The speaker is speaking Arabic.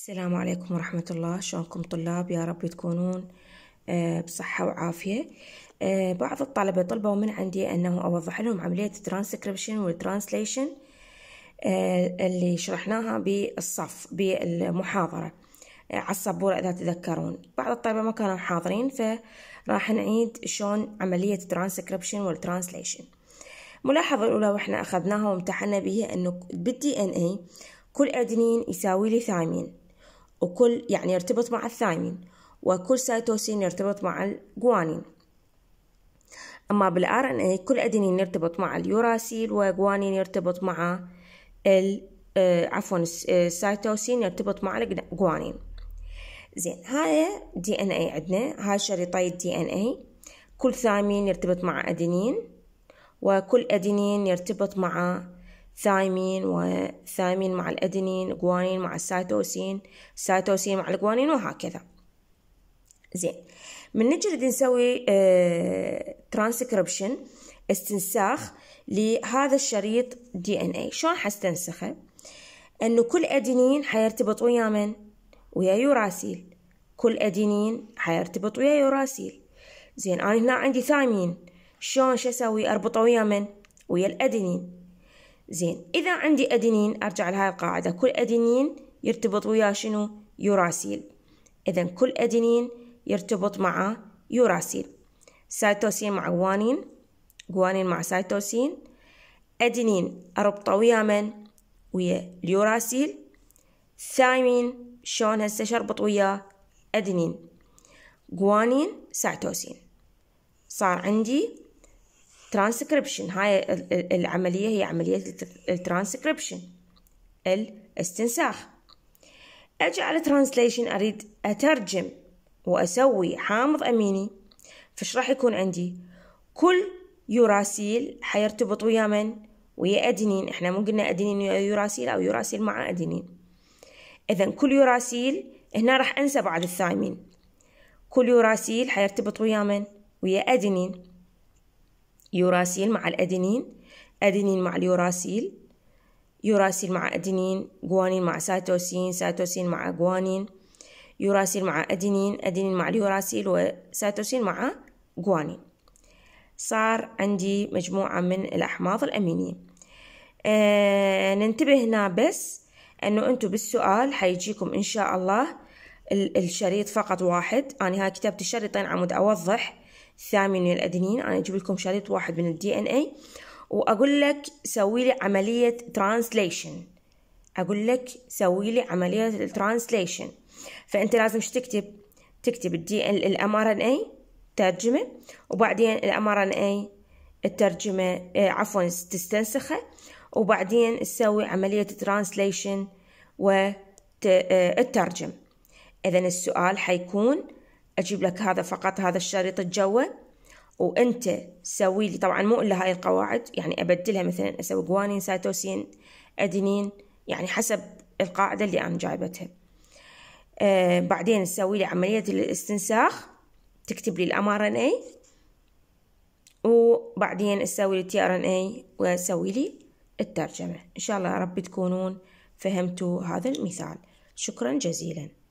السلام عليكم ورحمة الله شلونكم طلاب يا رب تكونون آه، بصحة وعافية آه، بعض الطلبة طلبوا من عندي أنه أوضح لهم عملية الترانسكريبشن والترانسليشن آه، اللي شرحناها بالصف بالمحاضرة على الصبورة إذا تذكرون بعض الطلبة ما كانوا حاضرين فراح نعيد شلون عملية الترانسكريبشن والترانسليشن ملاحظة الأولى وإحنا أخذناها وامتحنا بها أنه بالدي إن إي كل أدنين يساوي لي ثايمين وكل يعني يرتبط مع الثايمين وكل سيتوسين يرتبط مع الجوانين أما بالآر إن اي كل أدينين يرتبط مع اليوراسيل وجوانين يرتبط مع ال آه، عفوا السيتوسين آه، يرتبط مع الجوانين زين هاي دي ان اي عندنا هاي شريطي الدي ان اي كل ثايمين يرتبط مع أدينين وكل أدينين يرتبط مع ثايمين وثايمين مع الأدينين جوانين مع السيتوسين سيتوسين مع الجوانين وهكذا زين من نجي نسوي اه ترانسكريبشن استنساخ لهذا الشريط دي ان اي شلون حستنسخه انه كل ادينين حيرتبط ويا من ويا يوراسيل كل ادينين حيرتبط ويا يوراسيل زين انا هنا عندي ثايمين شلون شو اسوي اربطه ويا من ويا الادينين زين إذا عندي أدينين أرجع لهاي القاعدة كل أدينين يرتبط وياه شنو يوراسيل إذا كل أدينين يرتبط مع يوراسيل سايتوسين مع جوانين جوانين مع سايتوسين أدينين أربطه ويا من ويا اليوراسيل ثايمين شلون هسه شربط وياه أدينين جوانين سايتوسين صار عندي ترانسكريبشن هاي العملية هي عملية الترانسكريبشن الاستنساخ أجي على ترانسليشن أريد أترجم وأسوي حامض أميني فش راح يكون عندي كل يوراسيل حيرتبط ويا من ويا أدينين إحنا مو قلنا أدينين ويا يوراسيل أو يوراسيل مع أدينين إذا كل يوراسيل هنا راح أنسى بعد الثايمين كل يوراسيل حيرتبط ويا من ويا أدينين يوراسيل مع الأدينين أدينين مع اليوراسيل يوراسيل مع أدينين جوانين مع ساتوسين ساتوسين مع جوانين يوراسيل مع أدينين أدينين مع اليوراسيل وساتوسين مع جوانين صار عندي مجموعة من الأحماض الأمينية آه ننتبه هنا بس أنه أنتم بالسؤال حيجيكم إن شاء الله الشريط فقط واحد أنا آه، هاي كتبت الشريطين طيب، عمود أوضح ثامن من الأدنين أنا أجيب لكم شريط واحد من الدي إن إي وأقول لك سوي لي عملية ترانسليشن أقول لك سوي لي عملية الترانسليشن فأنت لازم شو تكتب تكتب الدي إن الام ار إن إي ترجمة وبعدين الام ار إن إي الترجمة آه، عفوا تستنسخه وبعدين تسوي عملية ترانسليشن وتترجم آه، إذا السؤال حيكون أجيب لك هذا فقط هذا الشريط الجوي وأنت سوي لي طبعا مو إلا هاي القواعد يعني أبدلها مثلا أسوي جوانين سيتوسين أدينين يعني حسب القاعدة اللي أنا جايبتها آه بعدين تسوي لي عملية الاستنساخ تكتب لي الام ار ان اي وبعدين تسوي لي التي ار ان اي وتسوي لي الترجمة ان شاء الله يا رب تكونون فهمتوا هذا المثال شكرا جزيلا